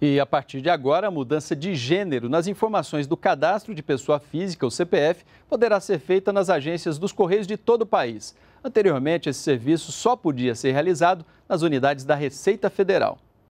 E a partir de agora, a mudança de gênero nas informações do cadastro de pessoa física, o CPF, poderá ser feita nas agências dos Correios de todo o país. Anteriormente, esse serviço só podia ser realizado nas unidades da Receita Federal.